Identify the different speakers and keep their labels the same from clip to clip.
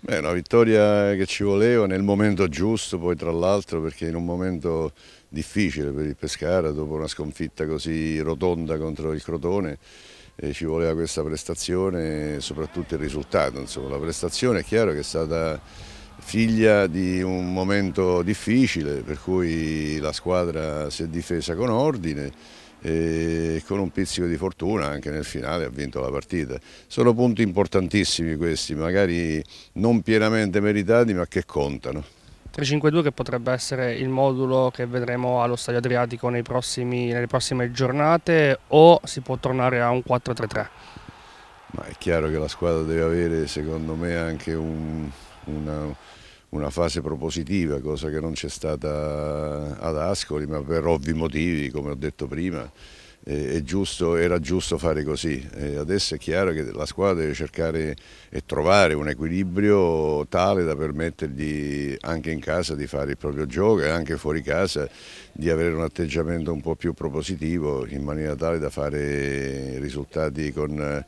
Speaker 1: È una vittoria che ci voleva nel momento giusto, poi tra l'altro perché in un momento difficile per il Pescara, dopo una sconfitta così rotonda contro il Crotone, eh, ci voleva questa prestazione e soprattutto il risultato. Insomma, la prestazione è chiaro che è stata figlia di un momento difficile per cui la squadra si è difesa con ordine con un pizzico di fortuna anche nel finale ha vinto la partita. Sono punti importantissimi questi, magari non pienamente meritati ma che contano.
Speaker 2: 352 che potrebbe essere il modulo che vedremo allo Stadio Adriatico prossimi, nelle prossime giornate o si può tornare a un 4-3-3?
Speaker 1: Ma è chiaro che la squadra deve avere secondo me anche un, una, una fase propositiva, cosa che non c'è stata ad Ascoli, ma per ovvi motivi, come ho detto prima, Giusto, era giusto fare così. E adesso è chiaro che la squadra deve cercare e trovare un equilibrio tale da permettergli anche in casa di fare il proprio gioco e anche fuori casa di avere un atteggiamento un po' più propositivo in maniera tale da fare risultati con,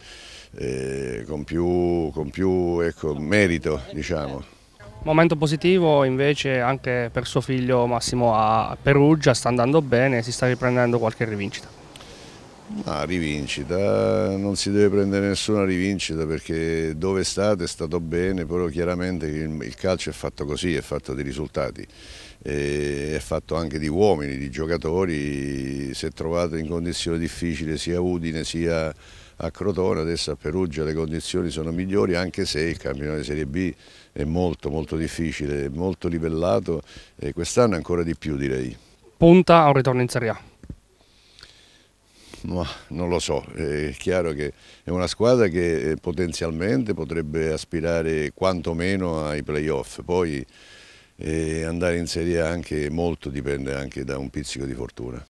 Speaker 1: eh, con più, con più ecco, merito. Diciamo.
Speaker 2: Momento positivo invece anche per suo figlio Massimo a Perugia, sta andando bene, si sta riprendendo qualche rivincita.
Speaker 1: No, rivincita, non si deve prendere nessuna rivincita perché dove state è stato bene, però chiaramente il, calcio è fatto così, è fatto di risultati, è fatto anche di uomini, di giocatori, si è trovato in condizioni difficili sia Udine sia a Crotone, adesso a Perugia le condizioni sono migliori anche se il campionato di Serie B è molto molto difficile, molto livellato e quest'anno ancora di più direi.
Speaker 2: Punta a un ritorno in Serie A?
Speaker 1: Ma non lo so, è chiaro che è una squadra che eh, potenzialmente potrebbe aspirare quantomeno ai playoff, poi eh, andare in Serie A anche molto dipende anche da un pizzico di fortuna.